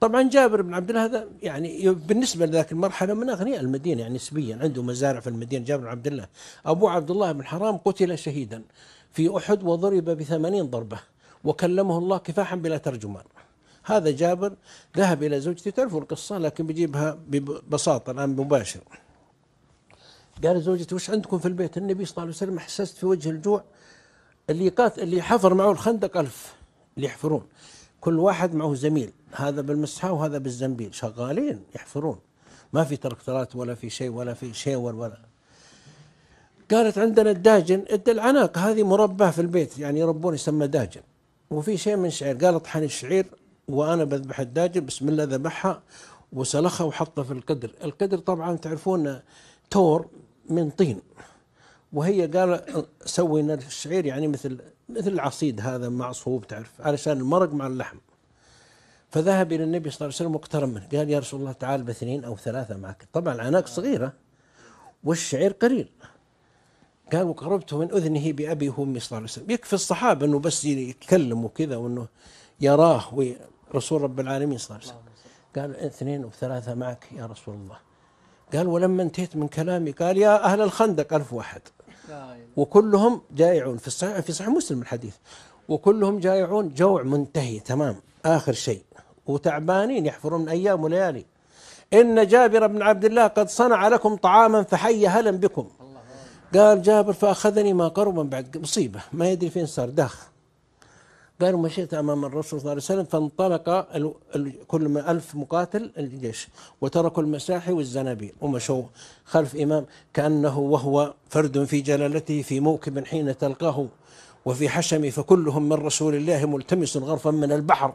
طبعا جابر بن عبد الله هذا يعني بالنسبه لذاك المرحله من اغنياء المدينه يعني نسبيا عنده مزارع في المدينه جابر بن عبد الله ابو عبد الله بن حرام قتل شهيدا في احد وضرب بثمانين ضربه وكلمه الله كفاحا بلا ترجمان هذا جابر ذهب الى زوجته تعرفوا القصه لكن بجيبها ببساطه الان مباشر قال زوجته وش عندكم في البيت النبي صلى الله عليه وسلم حسست في وجه الجوع اللي قاتل اللي حفر معه الخندق ألف اللي يحفرون كل واحد معه زميل هذا بالمسحة وهذا بالزنبيل شغالين يحفرون ما في تركترات ولا في شيء ولا في شاور ولا قالت عندنا الداجن العناق هذه مربى في البيت يعني يربون يسمى داجن وفي شيء من شعير قال اطحن الشعير وانا بذبح الداجن بسم الله ذبحها وسلخها وحطها في القدر القدر طبعا تعرفون تور من طين وهي قال سوينا الشعير يعني مثل مثل العصيد هذا معصوب تعرف علشان المرق مع اللحم فذهب الى النبي صلى الله عليه وسلم واقترب منه قال يا رسول الله تعال باثنين او ثلاثه معك طبعا العناق صغيره والشعير قليل قال وقربت من اذنه بابي وامي صلى الله عليه وسلم يكفي الصحابه انه بس يتكلم وكذا وانه يراه ورسول رب العالمين صلى الله عليه وسلم قال اثنين وثلاثه معك يا رسول الله قال ولما انتهيت من كلامي قال يا اهل الخندق الف واحد وكلهم جائعون في الصحيح في صحيح مسلم الحديث وكلهم جائعون جوع منتهي تمام آخر شيء وتعبانين يحفرون أيام وليالي إن جابر بن عبد الله قد صنع لكم طعاما فحي هلا بكم قال جابر فأخذني ما قربا بعد مصيبة ما يدري فين صار داخ قالوا مشيت أمام الرسول صلى الله عليه وسلم فانطلق كل ما ألف مقاتل الجيش وتركوا المساحي والزنابيل ومشوا خلف إمام كأنه وهو فرد في جلالته في موكب حين تلقاه وفي حشم فكلهم من رسول الله ملتمس غرفا من البحر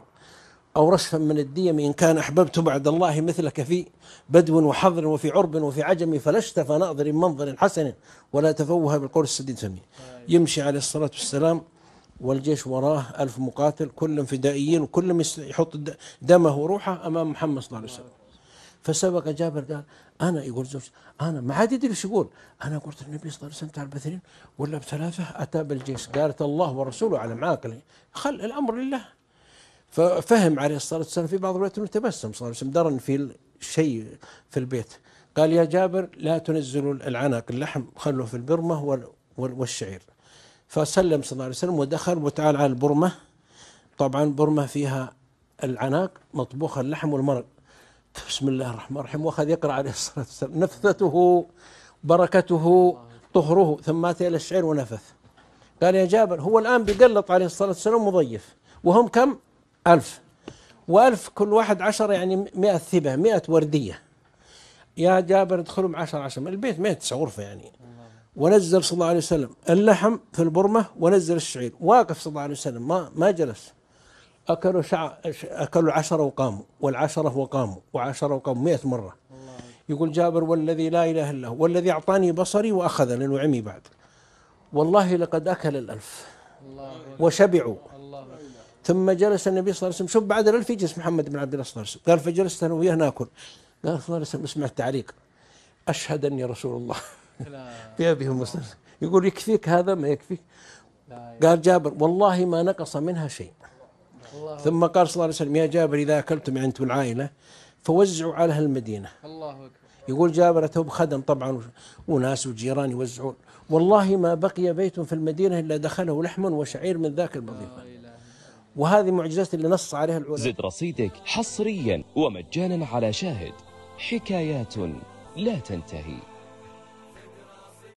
أو رشفا من الديم إن كان أحببت بعد الله مثلك في بدو وحظر وفي عرب وفي عجم فلست فناظر منظر حسن ولا تفوه بالقول السديد فمي يمشي عليه الصلاة والسلام والجيش وراه ألف مقاتل كلهم فدائيين وكلهم يحط دمه وروحه أمام محمد صلى الله عليه وسلم فسبق جابر قال أنا يقول زوج أنا ما عاد يدري ايش يقول أنا قلت النبي صلى الله عليه وسلم تعال بثرين ولا بثلاثة أتى بالجيش قالت الله ورسوله على معاقله خل الأمر لله ففهم عليه الصلاة والسلام في بعض الروايات أنه تبسم صلى الله عليه وسلم درن في شيء في البيت قال يا جابر لا تنزلوا العناق اللحم خلوه في البرمة والشعير فسلم صلى الله عليه وسلم ودخل وتعال على البرمة طبعا برمة فيها العناق مطبوخ اللحم والمرق بسم الله الرحمن الرحيم واخذ يقرا عليه الصلاه والسلام نفثته بركته طهره ثم مات الى الشعير ونفث قال يا جابر هو الان بيقلط عليه الصلاه والسلام مضيف وهم كم؟ ألف وألف كل واحد عشر يعني مئة ثبة مئة وردية يا جابر ادخلوا بعشر عشر البيت ما يتسع غرفة يعني ونزل صلى الله عليه وسلم اللحم في البرمة ونزل الشعير واقف صلى الله عليه وسلم ما ما جلس أكلوا شع... أكلوا عشرة وقاموا والعشرة وقاموا وعشرة وقاموا مئة مرة يقول جابر والذي لا إله إلا هو والذي أعطاني بصري وأخذ لأنه عمي بعد والله لقد أكل الألف وشبعوا ثم جلس النبي صلى الله عليه وسلم شوف بعد الألف يجلس محمد بن عبد الله صلى الله عليه وسلم قال فجلست أنا وياه ناكل قال صلى الله عليه وسلم اسمع التعليق أشهد أني رسول الله بأبيهم المسلم يقول يكفيك هذا ما يكفيك قال جابر والله ما نقص منها شيء ثم قال صلى الله عليه وسلم يا جابر إذا أكلتم أنتم العائلة فوزعوا على أهل المدينة الله أكبر يقول جابر أتوا بخدم طبعا وناس وجيران يوزعون والله ما بقي بيت في المدينة إلا دخله لحم وشعير من ذاك المضيفة وهذه معجزات اللي نص عليها العلماء زد رصيدك حصريا ومجانا على شاهد حكايات لا تنتهي